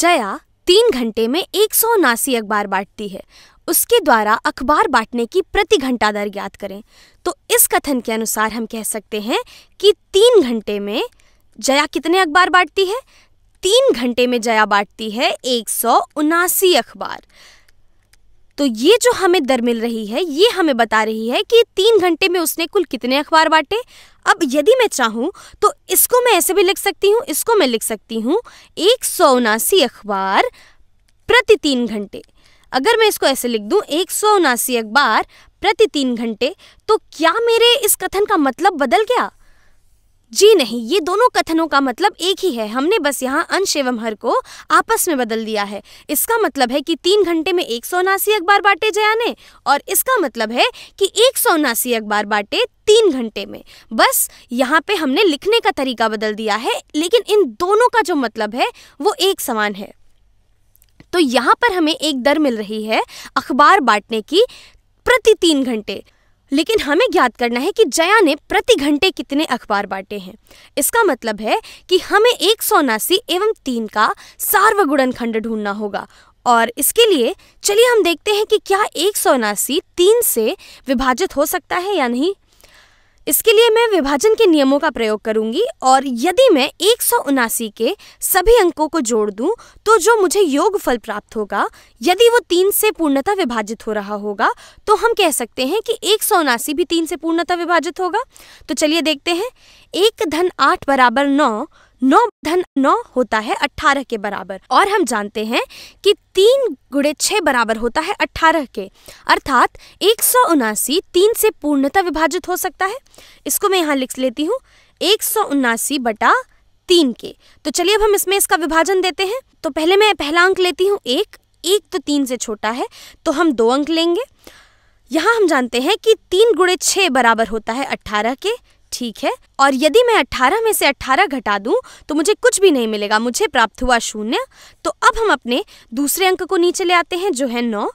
जया तीन घंटे में एक सौ उनासी अखबार बांटती है उसके द्वारा अखबार बांटने की प्रति घंटा दर ज्ञात करें तो इस कथन के अनुसार हम कह सकते हैं कि तीन घंटे में जया कितने अखबार बांटती है तीन घंटे में जया बांटती है एक सौ उनासी अखबार तो ये जो हमें दर मिल रही है ये हमें बता रही है कि तीन घंटे में उसने कुल कितने अखबार बांटे अब यदि मैं चाहूँ तो इसको मैं ऐसे भी लिख सकती हूँ इसको मैं लिख सकती हूँ एक सौ उनासी अखबार प्रति तीन घंटे अगर मैं इसको ऐसे लिख दूँ एक सौ उनासी अखबार प्रति तीन घंटे तो क्या मेरे इस कथन का मतलब बदल गया जी नहीं ये दोनों कथनों का मतलब एक ही है हमने बस यहाँ अंश एवं हर को आपस में बदल दिया है इसका मतलब है कि तीन घंटे में एक सौ उनासी अखबार बांटे जया ने और इसका मतलब है कि एक सौ उनासी अखबार बांटे तीन घंटे में बस यहाँ पे हमने लिखने का तरीका बदल दिया है लेकिन इन दोनों का जो मतलब है वो एक समान है तो यहाँ पर हमें एक दर मिल रही है अखबार बांटने की प्रति तीन घंटे लेकिन हमें ज्ञात करना है कि जया ने प्रति घंटे कितने अखबार बांटे हैं इसका मतलब है कि हमें एक सौ उनासी एवं तीन का सार्वगुणन खंड ढूंढना होगा और इसके लिए चलिए हम देखते हैं कि क्या एक सौ उनासी तीन से विभाजित हो सकता है या नहीं इसके लिए मैं विभाजन के नियमों का प्रयोग करूंगी और यदि मैं एक के सभी अंकों को जोड़ दूं तो जो मुझे योग फल प्राप्त होगा यदि वो तीन से पूर्णता विभाजित हो रहा होगा तो हम कह सकते हैं कि एक भी तीन से पूर्णता विभाजित होगा तो चलिए देखते हैं एक धन आठ बराबर नौ नौ धन नौ होता है अठारह के बराबर और हम जानते हैं कि तीन गुड़े छः बराबर होता है अठारह के अर्थात एक सौ उनासी तीन से पूर्णता विभाजित हो सकता है इसको मैं यहाँ लिख लेती हूँ एक सौ उनासी बटा तीन के तो चलिए अब हम इसमें इसका विभाजन देते हैं तो पहले मैं पहला अंक लेती हूँ एक एक तो तीन से छोटा है तो हम दो अंक लेंगे यहाँ हम जानते हैं कि तीन गुड़े छः बराबर होता है अट्ठारह के ठीक है और यदि मैं अठारह में से अठारह घटा दूं तो मुझे कुछ भी नहीं मिलेगा मुझे प्राप्त हुआ शून्य तो अब हम अपने दूसरे अंक को नीचे ले आते हैं जो है नौ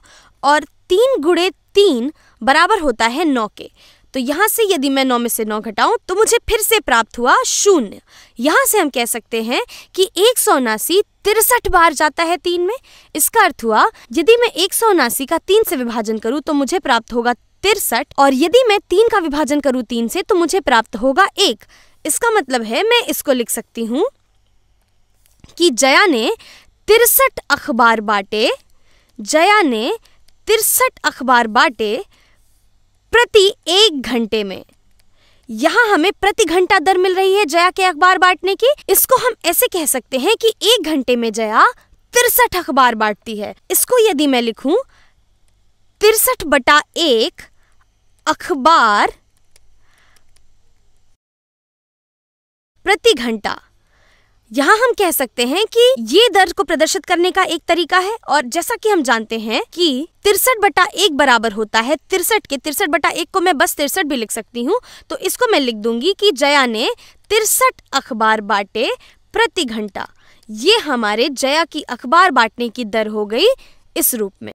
और तीन गुड़े तीन बराबर होता है नौ के तो यहाँ से यदि मैं नौ में से नौ घटाऊं तो मुझे फिर से प्राप्त हुआ शून्य यहाँ से हम कह सकते हैं कि एक सौ उनासी तिरसठ बार जाता है तीन में इसका अर्थ हुआ यदि मैं एक सौ उनासी का तीन से विभाजन करूं तो मुझे प्राप्त होगा तिरसठ और यदि मैं तीन का विभाजन करूँ तीन से तो मुझे प्राप्त होगा एक इसका मतलब है मैं इसको लिख सकती हूँ कि जया ने तिरसठ अखबार बांटे जया ने तिरसठ अखबार बांटे प्रति एक घंटे में यहाँ हमें प्रति घंटा दर मिल रही है जया के अखबार बांटने की इसको हम ऐसे कह सकते हैं कि एक घंटे में जया तिरसठ अखबार बांटती है इसको यदि मैं लिखूं तिरसठ बटा एक अखबार प्रति घंटा यहाँ हम कह सकते हैं कि ये दर को प्रदर्शित करने का एक तरीका है और जैसा कि हम जानते हैं कि तिरसठ बटा एक बराबर होता है तिरसठ के तिरसठ बटा एक को मैं बस तिरसठ भी लिख सकती हूँ तो इसको मैं लिख दूंगी कि जया ने तिरसठ अखबार बांटे प्रति घंटा ये हमारे जया की अखबार बांटने की दर हो गई इस रूप में